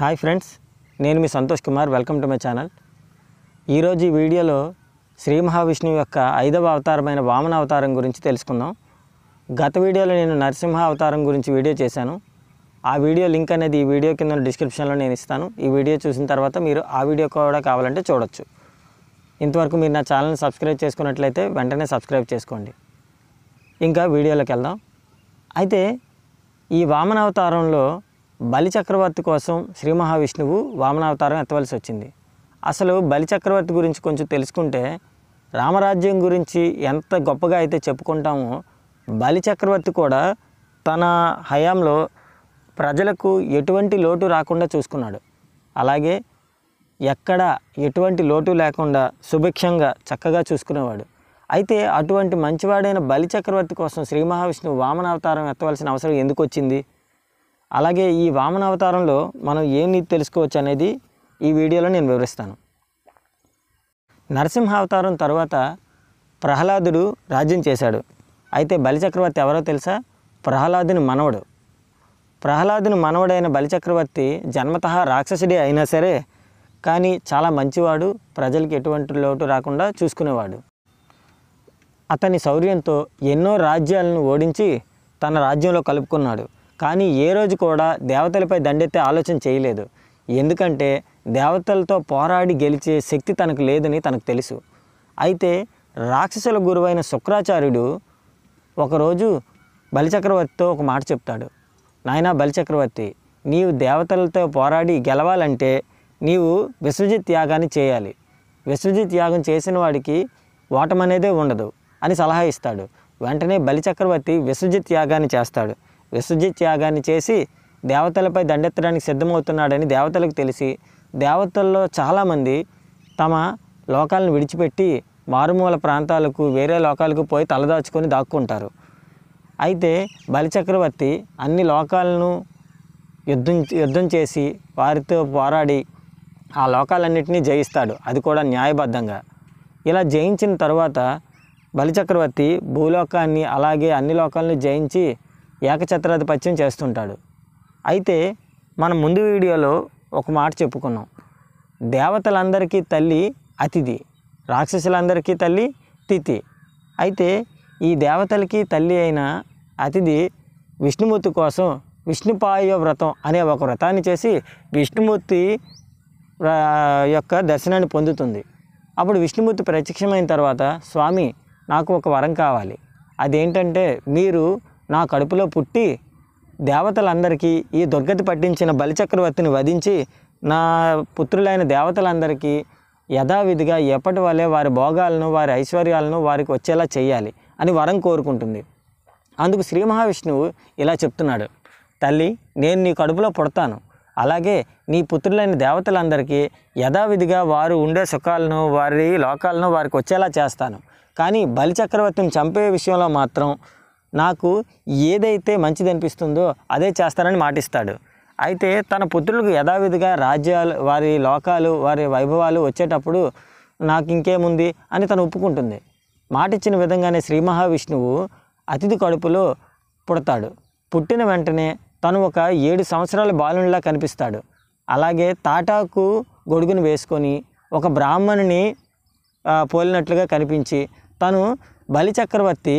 hi friends నేను మీ Santosh Kumar welcome to my channel ఈరోజు ఈ వీడియోలో శ్రీ మహావిష్ణువు యొక్క ఐదవ అవతారమైన వామన అవతారం గురించి తెలుసుకుందాం గత వీడియోలో నేను నరసింహ అవతారం గురించి వీడియో చేశాను ఆ వీడియో లింక్ అనేది ఈ వీడియో కింద డిస్క్రిప్షన్లో నేను ఇస్తాను ఈ వీడియో చూసిన తర్వాత మీరు ఆ వీడియో కూడా కావాలంటే చూడొచ్చు ఇంతవరకు మీరు నా ఛానల్ని సబ్స్క్రైబ్ చేసుకున్నట్లయితే వెంటనే సబ్స్క్రైబ్ చేసుకోండి ఇంకా వీడియోలోకి వెళ్దాం అయితే ఈ వామన అవతారంలో బలి చక్రవర్తి కోసం శ్రీ మహావిష్ణువు వామనావతారం ఎత్తవలసి వచ్చింది అసలు బలి చక్రవర్తి గురించి కొంచెం తెలుసుకుంటే రామరాజ్యం గురించి ఎంత గొప్పగా అయితే చెప్పుకుంటామో బలి చక్రవర్తి కూడా తన హయాంలో ప్రజలకు ఎటువంటి లోటు రాకుండా చూసుకున్నాడు అలాగే ఎక్కడ ఎటువంటి లోటు లేకుండా సుభిక్షంగా చక్కగా చూసుకునేవాడు అయితే అటువంటి మంచివాడైన బలి చక్రవర్తి కోసం శ్రీ మహావిష్ణువు వామనావతారం ఎత్తవలసిన అవసరం ఎందుకు వచ్చింది అలాగే ఈ వామన అవతారంలో మనం ఏం నీతి తెలుసుకోవచ్చు అనేది ఈ వీడియోలో నేను వివరిస్తాను నరసింహ అవతారం తర్వాత ప్రహ్లాదుడు రాజ్యం చేశాడు అయితే బలిచక్రవర్తి ఎవరో తెలుసా ప్రహ్లాదుని మనవడు ప్రహ్లాదుని మనవడైన బలిచక్రవర్తి జన్మతః రాక్షసుడే అయినా సరే కానీ చాలా మంచివాడు ప్రజలకు ఎటువంటి లోటు రాకుండా చూసుకునేవాడు అతని శౌర్యంతో ఎన్నో రాజ్యాలను ఓడించి తన రాజ్యంలో కలుపుకున్నాడు కానీ ఏ రోజు కూడా దేవతలపై దండెత్తే ఆలోచన చేయలేదు ఎందుకంటే దేవతలతో పోరాడి గెలిచే శక్తి తనకు లేదని తనకు తెలుసు అయితే రాక్షసుల గురువైన శుక్రాచార్యుడు ఒకరోజు బలిచక్రవర్తితో ఒక మాట చెప్తాడు నాయనా బలిచక్రవర్తి నీవు దేవతలతో పోరాడి గెలవాలంటే నీవు విశ్వజిత్ యాగాన్ని చేయాలి విశ్వజిత్ యాగం చేసిన వాడికి ఓటమనేదే ఉండదు అని సలహా ఇస్తాడు వెంటనే బలిచక్రవర్తి విశ్వజిత్ యాగాన్ని చేస్తాడు విసర్జి త్యాగాన్ని చేసి దేవతలపై దండెత్తడానికి సిద్ధమవుతున్నాడని దేవతలకు తెలిసి దేవతల్లో చాలామంది తమ లోకాలను విడిచిపెట్టి మారుమూల ప్రాంతాలకు వేరే లోకాలకు పోయి తలదాచుకొని దాక్కుంటారు అయితే బలిచక్రవర్తి అన్ని లోకాలను యుద్ధం యుద్ధం చేసి వారితో పోరాడి ఆ లోకాలన్నింటినీ జయిస్తాడు అది కూడా న్యాయబద్ధంగా ఇలా జయించిన తర్వాత బలిచక్రవర్తి భూలోకాన్ని అలాగే అన్ని లోకాలను జయించి ఏకఛత్రాధిపత్యం చేస్తుంటాడు అయితే మనం ముందు వీడియోలో ఒక మాట చెప్పుకున్నాం దేవతలందరికీ తల్లి అతిథి రాక్షసులందరికీ తల్లి తిథి అయితే ఈ దేవతలకి తల్లి అయిన అతిథి విష్ణుమూర్తి కోసం విష్ణుపాయ వ్రతం అనే ఒక వ్రతాన్ని చేసి విష్ణుమూర్తి యొక్క దర్శనాన్ని పొందుతుంది అప్పుడు విష్ణుమూర్తి ప్రత్యక్షమైన తర్వాత స్వామి నాకు ఒక వరం కావాలి అదేంటంటే మీరు నా కడుపులో పుట్టి దేవతలందరికీ ఈ దుర్గతి పట్టించిన బలిచక్రవర్తిని వధించి నా పుత్రులైన దేవతలందరికీ యథావిధిగా ఎప్పటి వలె వారి భోగాలను వారి ఐశ్వర్యాలను వారికి వచ్చేలా చేయాలి అని వరం కోరుకుంటుంది అందుకు శ్రీ మహావిష్ణువు ఇలా చెప్తున్నాడు తల్లి నేను నీ కడుపులో పుడతాను అలాగే నీ పుత్రులైన దేవతలందరికీ యథావిధిగా వారు ఉండే సుఖాలను వారి లోకాలను వారికి వచ్చేలా చేస్తాను కానీ బలిచక్రవర్తిని చంపే విషయంలో మాత్రం నాకు ఏదైతే మంచిది అనిపిస్తుందో అదే చేస్తానని మాటిస్తాడు అయితే తన పుత్రులకు యథావిధిగా రాజ్యాలు వారి లోకాలు వారి వైభవాలు వచ్చేటప్పుడు నాకు ఇంకేముంది అని తను ఒప్పుకుంటుంది మాటిచ్చిన విధంగానే శ్రీ మహావిష్ణువు అతిథి కడుపులో పుడతాడు పుట్టిన వెంటనే తను ఒక ఏడు సంవత్సరాల బాలునిలా కనిపిస్తాడు అలాగే తాటాకు గొడుగును వేసుకొని ఒక బ్రాహ్మణుని పోలినట్లుగా కనిపించి తను బలిచక్రవర్తి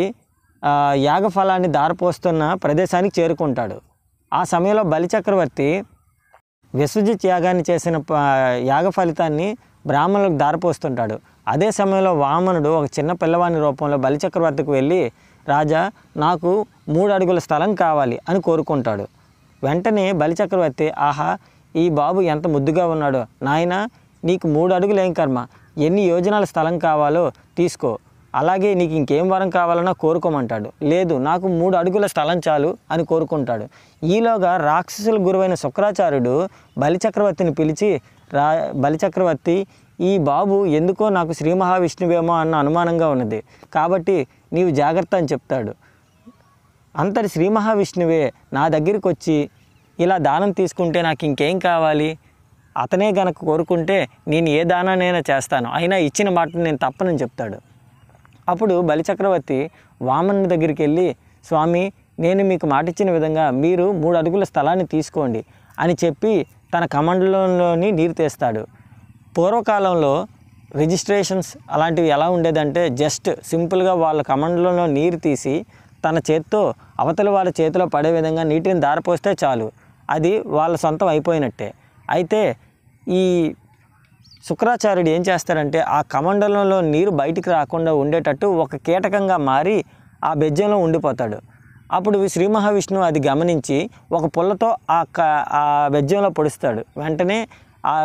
యాగఫలాన్ని దారిపోస్తున్న ప్రదేశానికి చేరుకుంటాడు ఆ సమయంలో బలిచక్రవర్తి విశ్వజిత్ యాగాన్ని చేసిన యాగ ఫలితాన్ని బ్రాహ్మణులకు దారిపోస్తుంటాడు అదే సమయంలో వామనుడు ఒక చిన్న పిల్లవాని రూపంలో బలిచక్రవర్తికి వెళ్ళి రాజా నాకు మూడు అడుగుల స్థలం కావాలి అని కోరుకుంటాడు వెంటనే బలిచక్రవర్తి ఆహా ఈ బాబు ఎంత ముద్దుగా ఉన్నాడో నాయన నీకు మూడు అడుగులేం కర్మ ఎన్ని యోజనాల స్థలం కావాలో తీసుకో అలాగే నీకు ఇంకేం వరం కావాలన్నా కోరుకోమంటాడు లేదు నాకు మూడు అడుగుల స్థలం చాలు అని కోరుకుంటాడు ఈలోగా రాక్షసుల గురువైన శుక్రాచార్యుడు బలిచక్రవర్తిని పిలిచి రా బలిచక్రవర్తి ఈ బాబు ఎందుకో నాకు శ్రీ మహావిష్ణువేమో అన్న అనుమానంగా ఉన్నది కాబట్టి నీవు జాగ్రత్త అని చెప్తాడు అంతటి శ్రీ మహావిష్ణువే నా దగ్గరికి వచ్చి ఇలా దానం తీసుకుంటే నాకు ఇంకేం కావాలి అతనే గనక కోరుకుంటే నేను ఏ దానానైనా చేస్తాను అయినా ఇచ్చిన మాట నేను తప్పనని చెప్తాడు అప్పుడు బలిచక్రవర్తి వామన్ దగ్గరికి వెళ్ళి స్వామి నేను మీకు మాటిచ్చిన విధంగా మీరు మూడు అడుగుల స్థలాన్ని తీసుకోండి అని చెప్పి తన కమండలంలోని నీరు తీస్తాడు పూర్వకాలంలో రిజిస్ట్రేషన్స్ అలాంటివి ఎలా ఉండేదంటే జస్ట్ సింపుల్గా వాళ్ళ కమండలంలో నీరు తీసి తన చేత్తో అవతల వాళ్ళ చేతిలో పడే విధంగా నీటిని దారపోస్తే చాలు అది వాళ్ళ సొంతం అయిపోయినట్టే అయితే ఈ శుక్రాచార్యుడు ఏం చేస్తారంటే ఆ కమండలంలో నీరు బయటికి రాకుండా ఉండేటట్టు ఒక కీటకంగా మారి ఆ బెజ్జంలో ఉండిపోతాడు అప్పుడు శ్రీ మహావిష్ణువు అది గమనించి ఒక పుల్లతో ఆ క ఆ బెజ్జంలో పొడుస్తాడు వెంటనే ఆ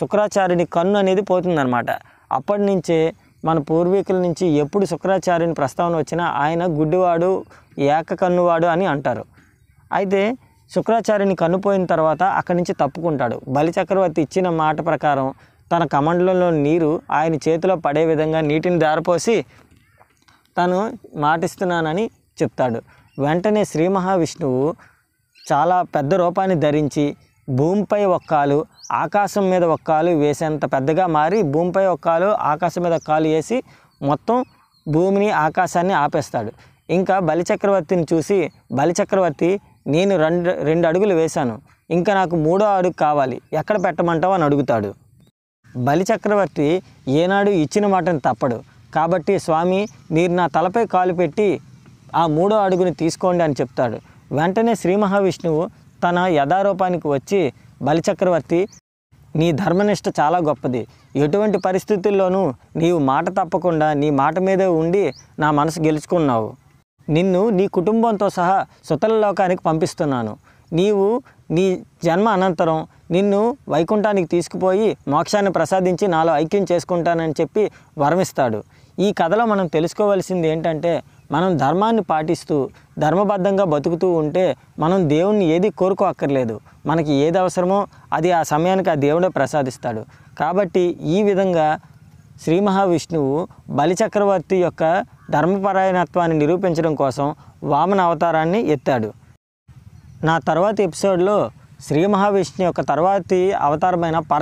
శుక్రాచార్యుని కన్ను అనేది పోతుందన్నమాట అప్పటి నుంచే మన పూర్వీకుల నుంచి ఎప్పుడు శుక్రాచార్యుని ప్రస్తావన వచ్చినా ఆయన గుడ్డివాడు ఏక కన్నువాడు అని అంటారు అయితే శుక్రాచార్యుని కన్నుపోయిన తర్వాత అక్కడి నుంచి తప్పుకుంటాడు బలి చక్రవర్తి ఇచ్చిన మాట ప్రకారం తన కమండలంలో నీరు ఆయన చేతిలో పడే విధంగా నీటిని దారపోసి తను మాటిస్తున్నానని చెప్తాడు వెంటనే శ్రీ మహావిష్ణువు చాలా పెద్ద రూపాన్ని ధరించి భూమిపై ఒక్కాలు ఆకాశం మీద ఒక్కాలు వేసేంత పెద్దగా మారి భూమిపై ఒక్కాలు ఆకాశం మీద ఒక్కాలు వేసి మొత్తం భూమిని ఆకాశాన్ని ఆపేస్తాడు ఇంకా బలిచక్రవర్తిని చూసి బలిచక్రవర్తి నేను రెండు రెండు అడుగులు వేశాను ఇంకా నాకు మూడో అడుగు కావాలి ఎక్కడ పెట్టమంటావు అని అడుగుతాడు బలిచక్రవర్తి ఏనాడు ఇచ్చిన మాటను తప్పడు కాబట్టి స్వామి మీరు నా తలపై కాలు పెట్టి ఆ మూడో అడుగుని తీసుకోండి అని చెప్తాడు వెంటనే శ్రీ మహావిష్ణువు తన యథారూపానికి వచ్చి బలిచక్రవర్తి నీ ధర్మనిష్ట చాలా గొప్పది ఎటువంటి పరిస్థితుల్లోనూ నీవు మాట తప్పకుండా నీ మాట మీదే ఉండి నా మనసు గెలుచుకున్నావు నిన్ను నీ కుటుంబంతో సహా సుతల లోకానికి పంపిస్తున్నాను నీవు నీ జన్మ అనంతరం నిన్ను వైకుంఠానికి తీసుకుపోయి మోక్షాన్ని ప్రసాదించి నాలో ఐక్యం చేసుకుంటానని చెప్పి వరమిస్తాడు ఈ కథలో మనం తెలుసుకోవాల్సింది ఏంటంటే మనం ధర్మాన్ని పాటిస్తూ ధర్మబద్ధంగా బతుకుతూ ఉంటే మనం దేవుణ్ణి ఏది కోరుకోక్కర్లేదు మనకి ఏది అవసరమో అది ఆ సమయానికి ఆ దేవుడే ప్రసాదిస్తాడు కాబట్టి ఈ విధంగా శ్రీ మహావిష్ణువు బలిచక్రవర్తి యొక్క ధర్మపరాయణత్వాన్ని నిరూపించడం కోసం వామన అవతారాన్ని ఎత్తాడు నా తర్వాతి ఎపిసోడ్లో శ్రీ మహావిష్ణు యొక్క తర్వాతి అవతారమైన పర